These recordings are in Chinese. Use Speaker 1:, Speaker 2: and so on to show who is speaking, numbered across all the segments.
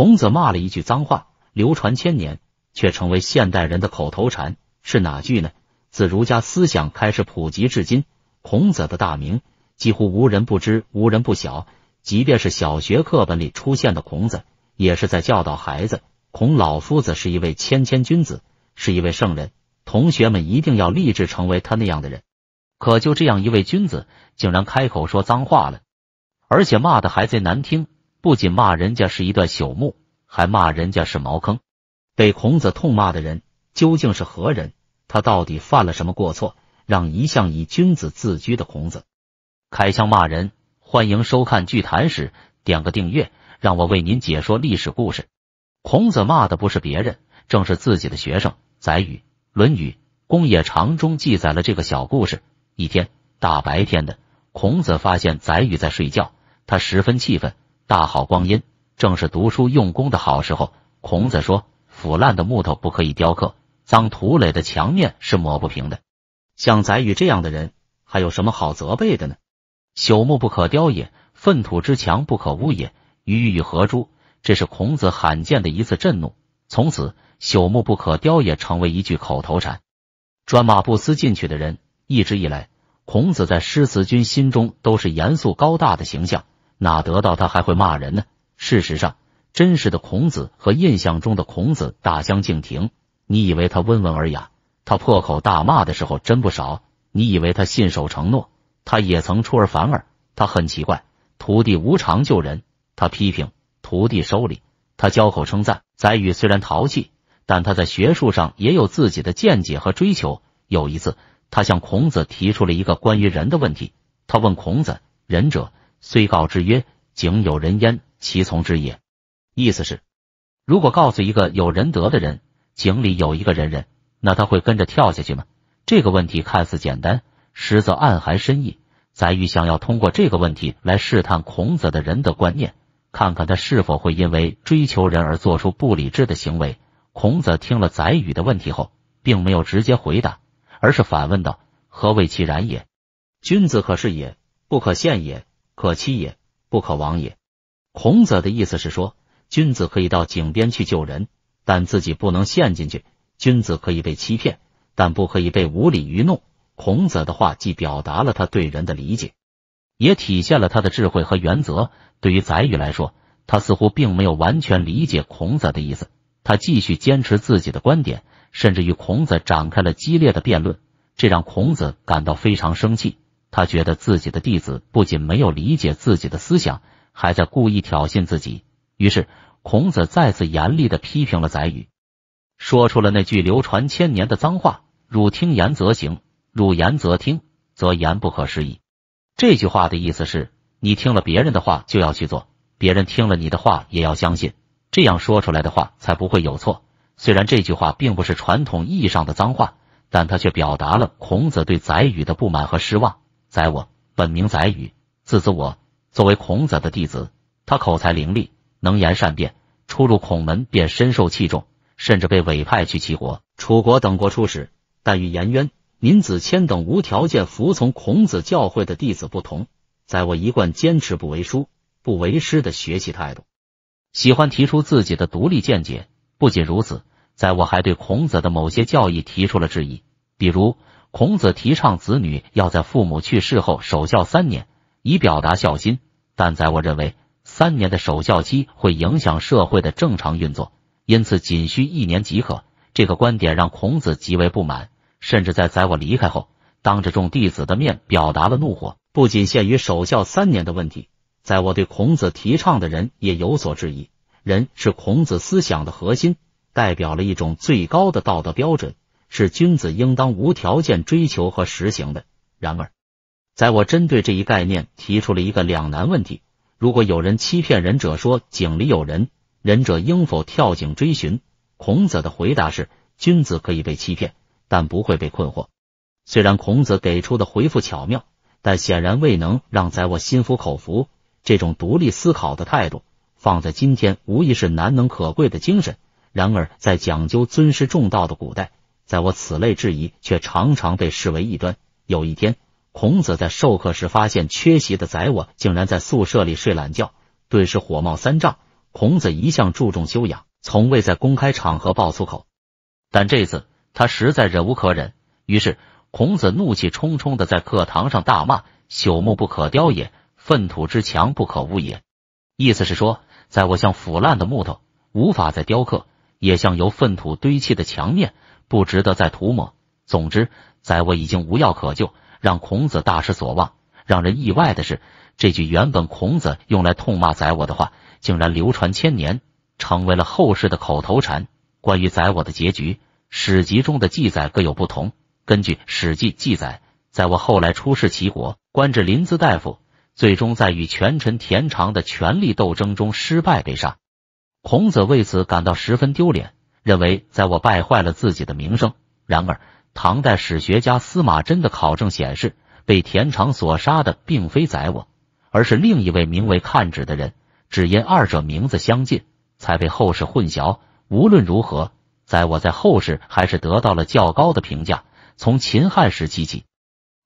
Speaker 1: 孔子骂了一句脏话，流传千年，却成为现代人的口头禅，是哪句呢？自儒家思想开始普及至今，孔子的大名几乎无人不知，无人不晓。即便是小学课本里出现的孔子，也是在教导孩子：孔老夫子是一位谦谦君子，是一位圣人，同学们一定要立志成为他那样的人。可就这样一位君子，竟然开口说脏话了，而且骂的还贼难听。不仅骂人家是一段朽木，还骂人家是茅坑。被孔子痛骂的人究竟是何人？他到底犯了什么过错，让一向以君子自居的孔子开枪骂人？欢迎收看《剧谈史》，点个订阅，让我为您解说历史故事。孔子骂的不是别人，正是自己的学生宰予。《论语·公冶长》中记载了这个小故事：一天大白天的，孔子发现宰予在睡觉，他十分气愤。大好光阴，正是读书用功的好时候。孔子说：“腐烂的木头不可以雕刻，脏土垒的墙面是抹不平的。”像宰予这样的人，还有什么好责备的呢？“朽木不可雕也，粪土之墙不可污也。”予与何诛？这是孔子罕见的一次震怒。从此，“朽木不可雕也”成为一句口头禅，专马不思进取的人。一直以来，孔子在诗词君心中都是严肃高大的形象。哪得到他还会骂人呢？事实上，真实的孔子和印象中的孔子大相径庭。你以为他温文尔雅，他破口大骂的时候真不少；你以为他信守承诺，他也曾出尔反尔。他很奇怪，徒弟无偿救人，他批评；徒弟收礼，他交口称赞。宰予虽然淘气，但他在学术上也有自己的见解和追求。有一次，他向孔子提出了一个关于人的问题，他问孔子：“仁者？”虽告之曰：“井有人焉，其从之也。”意思是，如果告诉一个有仁德的人，井里有一个人人，那他会跟着跳下去吗？这个问题看似简单，实则暗含深意。宰予想要通过这个问题来试探孔子的仁德观念，看看他是否会因为追求仁而做出不理智的行为。孔子听了宰予的问题后，并没有直接回答，而是反问道：“何谓其然也？君子可视也，不可陷也。”可欺也，不可亡也。孔子的意思是说，君子可以到井边去救人，但自己不能陷进去；君子可以被欺骗，但不可以被无理愚弄。孔子的话既表达了他对人的理解，也体现了他的智慧和原则。对于宰予来说，他似乎并没有完全理解孔子的意思，他继续坚持自己的观点，甚至与孔子展开了激烈的辩论，这让孔子感到非常生气。他觉得自己的弟子不仅没有理解自己的思想，还在故意挑衅自己。于是，孔子再次严厉的批评了宰予，说出了那句流传千年的脏话：“汝听言则行，汝言则听，则言不可失议。这句话的意思是你听了别人的话就要去做，别人听了你的话也要相信，这样说出来的话才不会有错。虽然这句话并不是传统意义上的脏话，但他却表达了孔子对宰予的不满和失望。宰我本名宰予，字子我。作为孔子的弟子，他口才伶俐，能言善辩，初入孔门便深受器重，甚至被委派去齐国、楚国等国出使。但与颜渊、闵子骞等无条件服从孔子教诲的弟子不同，宰我一贯坚持不为书、不为师的学习态度，喜欢提出自己的独立见解。不仅如此，宰我还对孔子的某些教义提出了质疑，比如。孔子提倡子女要在父母去世后守孝三年，以表达孝心。但在我认为，三年的守孝期会影响社会的正常运作，因此仅需一年即可。这个观点让孔子极为不满，甚至在宰我离开后，当着众弟子的面表达了怒火。不仅限于守孝三年的问题，在我对孔子提倡的人也有所质疑。人是孔子思想的核心，代表了一种最高的道德标准。是君子应当无条件追求和实行的。然而，在我针对这一概念提出了一个两难问题：如果有人欺骗忍者说井里有人，忍者应否跳井追寻？孔子的回答是：君子可以被欺骗，但不会被困惑。虽然孔子给出的回复巧妙，但显然未能让宰我心服口服。这种独立思考的态度，放在今天无疑是难能可贵的精神。然而，在讲究尊师重道的古代，在我此类质疑，却常常被视为异端。有一天，孔子在授课时发现缺席的宰我竟然在宿舍里睡懒觉，顿时火冒三丈。孔子一向注重修养，从未在公开场合爆粗口，但这次他实在忍无可忍，于是孔子怒气冲冲的在课堂上大骂：“朽木不可雕也，粪土之墙不可污也。”意思是说，在我像腐烂的木头，无法再雕刻；也像由粪土堆砌的墙面。不值得再涂抹。总之，宰我已经无药可救，让孔子大失所望。让人意外的是，这句原本孔子用来痛骂宰我的话，竟然流传千年，成为了后世的口头禅。关于宰我的结局，史籍中的记载各有不同。根据《史记》记载，在我后来出仕齐国，官至临淄大夫，最终在与权臣田常的权力斗争中失败被杀。孔子为此感到十分丢脸。认为在我败坏了自己的名声。然而，唐代史学家司马贞的考证显示，被田常所杀的并非宰我，而是另一位名为看指的人。只因二者名字相近，才被后世混淆。无论如何，宰我在后世还是得到了较高的评价。从秦汉时期起，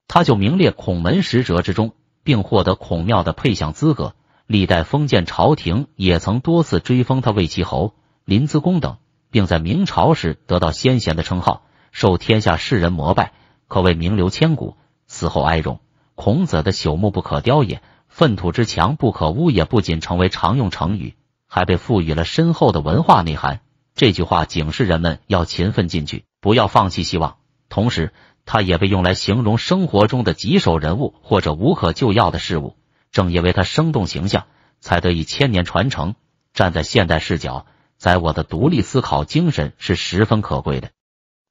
Speaker 1: 他就名列孔门十哲之中，并获得孔庙的配享资格。历代封建朝廷也曾多次追封他为齐侯、临淄公等。并在明朝时得到先贤的称号，受天下世人膜拜，可谓名流千古。死后哀荣，孔子的“朽木不可雕也，粪土之墙不可污也”不仅成为常用成语，还被赋予了深厚的文化内涵。这句话警示人们要勤奋进取，不要放弃希望。同时，它也被用来形容生活中的棘手人物或者无可救药的事物。正因为它生动形象，才得以千年传承。站在现代视角。在我的独立思考精神是十分可贵的。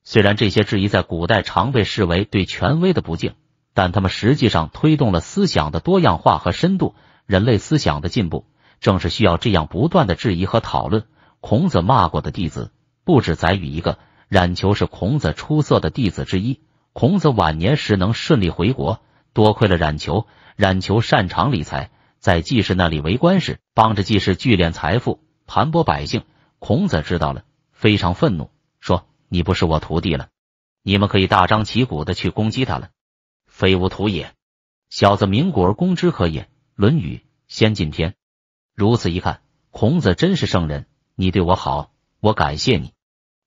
Speaker 1: 虽然这些质疑在古代常被视为对权威的不敬，但他们实际上推动了思想的多样化和深度。人类思想的进步正是需要这样不断的质疑和讨论。孔子骂过的弟子不止宰予一个，冉求是孔子出色的弟子之一。孔子晚年时能顺利回国，多亏了冉求。冉求擅长理财，在季氏那里为官时，帮着季氏聚敛财富，盘剥百姓。孔子知道了，非常愤怒，说：“你不是我徒弟了，你们可以大张旗鼓的去攻击他了，非吾徒也。小子，名鼓而攻之可也。”《论语·先进篇》如此一看，孔子真是圣人。你对我好，我感谢你。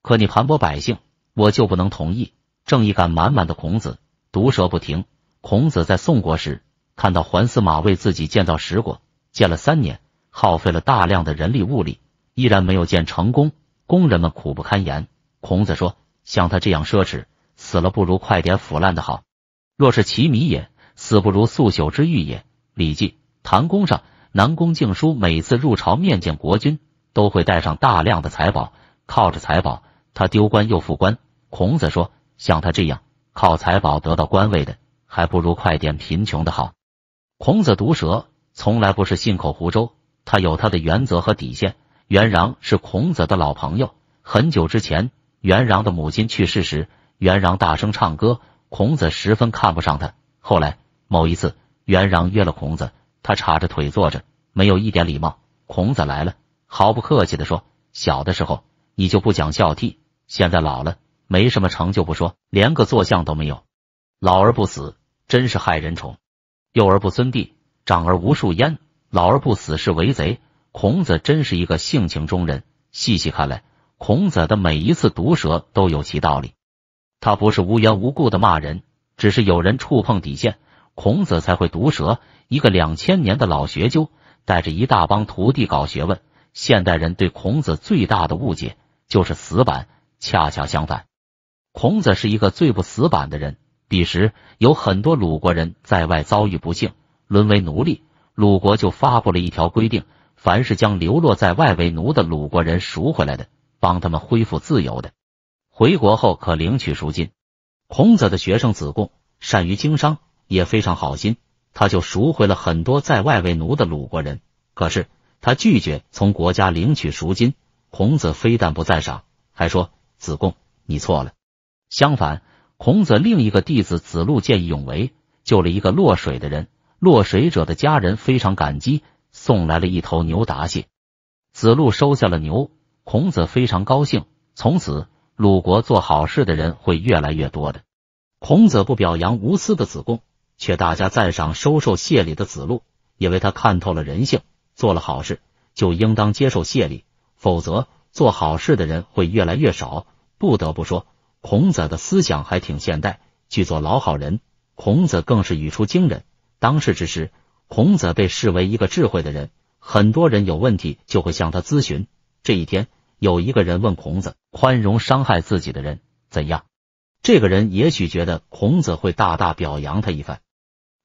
Speaker 1: 可你盘剥百姓，我就不能同意。正义感满满的孔子，毒舌不停。孔子在宋国时，看到环司马为自己建造石国，建了三年，耗费了大量的人力物力。依然没有见成功，工人们苦不堪言。孔子说：“像他这样奢侈，死了不如快点腐烂的好。若是其米也死，不如速朽之欲也。”《礼记·檀宫上》南宫敬叔每次入朝面见国君，都会带上大量的财宝。靠着财宝，他丢官又复官。孔子说：“像他这样靠财宝得到官位的，还不如快点贫穷的好。”孔子毒舌，从来不是信口胡诌，他有他的原则和底线。元攘是孔子的老朋友。很久之前，元攘的母亲去世时，元攘大声唱歌。孔子十分看不上他。后来某一次，元攘约了孔子，他叉着腿坐着，没有一点礼貌。孔子来了，毫不客气地说：“小的时候你就不讲孝悌，现在老了，没什么成就不说，连个坐相都没有。老而不死，真是害人虫；幼而不孙帝，长而无数焉。老而不死是为贼。”孔子真是一个性情中人。细细看来，孔子的每一次毒舌都有其道理。他不是无缘无故的骂人，只是有人触碰底线，孔子才会毒舌。一个两千年的老学究，带着一大帮徒弟搞学问。现代人对孔子最大的误解就是死板，恰恰相反，孔子是一个最不死板的人。彼时，有很多鲁国人在外遭遇不幸，沦为奴隶，鲁国就发布了一条规定。凡是将流落在外为奴的鲁国人赎回来的，帮他们恢复自由的，回国后可领取赎金。孔子的学生子贡善于经商，也非常好心，他就赎回了很多在外为奴的鲁国人。可是他拒绝从国家领取赎金。孔子非但不赞赏，还说子贡你错了。相反，孔子另一个弟子子路见义勇为，救了一个落水的人。落水者的家人非常感激。送来了一头牛答谢，子路收下了牛，孔子非常高兴。从此，鲁国做好事的人会越来越多的。孔子不表扬无私的子贡，却大家赞赏收受谢礼的子路，因为他看透了人性，做了好事就应当接受谢礼，否则做好事的人会越来越少。不得不说，孔子的思想还挺现代，去做老好人。孔子更是语出惊人，当世之时。孔子被视为一个智慧的人，很多人有问题就会向他咨询。这一天，有一个人问孔子：“宽容伤害自己的人怎样？”这个人也许觉得孔子会大大表扬他一番，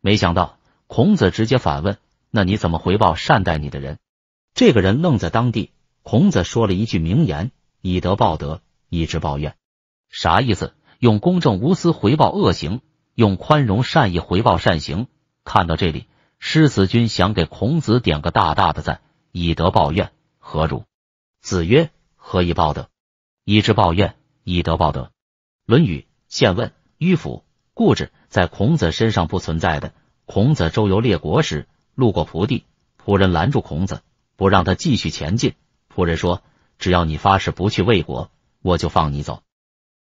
Speaker 1: 没想到孔子直接反问：“那你怎么回报善待你的人？”这个人愣在当地。孔子说了一句名言：“以德报德，以直报怨。”啥意思？用公正无私回报恶行，用宽容善意回报善行。看到这里。狮子君想给孔子点个大大的赞，以德报怨，何如？子曰：何以报德？以直报怨，以德报德。《论语》现问迂腐固执在孔子身上不存在的。孔子周游列国时，路过蒲地，仆人拦住孔子，不让他继续前进。仆人说：只要你发誓不去魏国，我就放你走。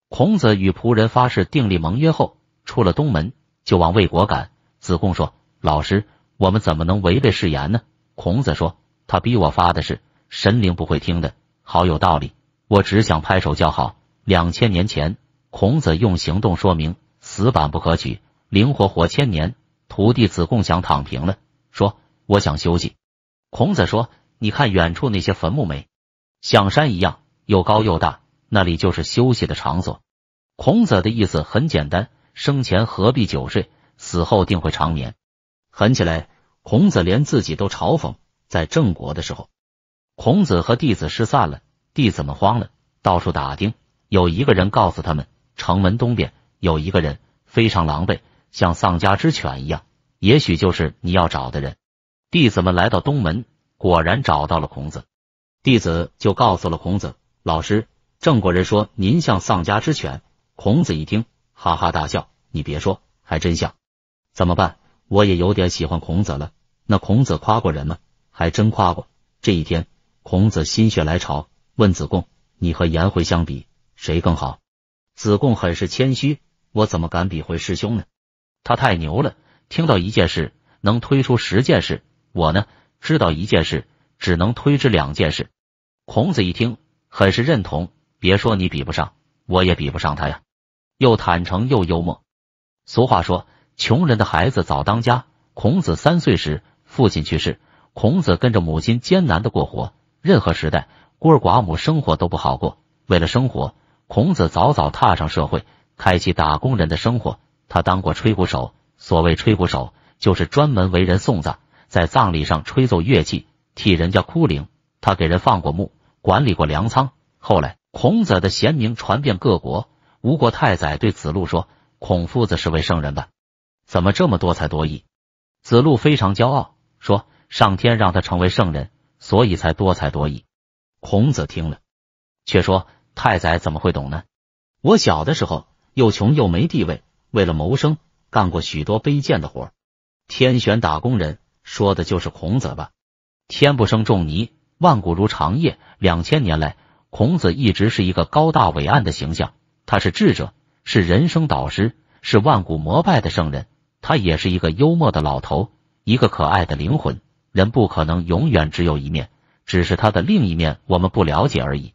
Speaker 1: 孔子与仆人发誓订立盟约后，出了东门，就往魏国赶。子贡说：老师。我们怎么能违背誓言呢？孔子说：“他逼我发的是神灵不会听的，好有道理。”我只想拍手叫好。两千年前，孔子用行动说明：死板不可取，灵活活千年。徒弟子贡想躺平了，说：“我想休息。”孔子说：“你看远处那些坟墓没？像山一样，又高又大，那里就是休息的场所。”孔子的意思很简单：生前何必久睡，死后定会长眠。狠起来，孔子连自己都嘲讽。在郑国的时候，孔子和弟子失散了，弟子们慌了，到处打听。有一个人告诉他们，城门东边有一个人非常狼狈，像丧家之犬一样，也许就是你要找的人。弟子们来到东门，果然找到了孔子。弟子就告诉了孔子老师：“郑国人说您像丧家之犬。”孔子一听，哈哈大笑：“你别说，还真像。怎么办？”我也有点喜欢孔子了。那孔子夸过人吗？还真夸过。这一天，孔子心血来潮，问子贡：“你和颜回相比，谁更好？”子贡很是谦虚：“我怎么敢比回师兄呢？他太牛了。听到一件事，能推出十件事。我呢，知道一件事，只能推之两件事。”孔子一听，很是认同：“别说你比不上，我也比不上他呀。”又坦诚又幽默。俗话说。穷人的孩子早当家。孔子三岁时，父亲去世，孔子跟着母亲艰难的过活。任何时代，孤儿寡母生活都不好过。为了生活，孔子早早踏上社会，开启打工人的生活。他当过吹鼓手，所谓吹鼓手，就是专门为人送葬，在葬礼上吹奏乐器，替人家哭灵。他给人放过墓，管理过粮仓。后来，孔子的贤名传遍各国。吴国太宰对子路说：“孔夫子是位圣人吧？”怎么这么多才多艺？子路非常骄傲，说：“上天让他成为圣人，所以才多才多艺。”孔子听了，却说：“太宰怎么会懂呢？我小的时候又穷又没地位，为了谋生，干过许多卑贱的活天选打工人，说的就是孔子吧？天不生仲尼，万古如长夜。两千年来，孔子一直是一个高大伟岸的形象。他是智者，是人生导师，是万古膜拜的圣人。”他也是一个幽默的老头，一个可爱的灵魂。人不可能永远只有一面，只是他的另一面我们不了解而已。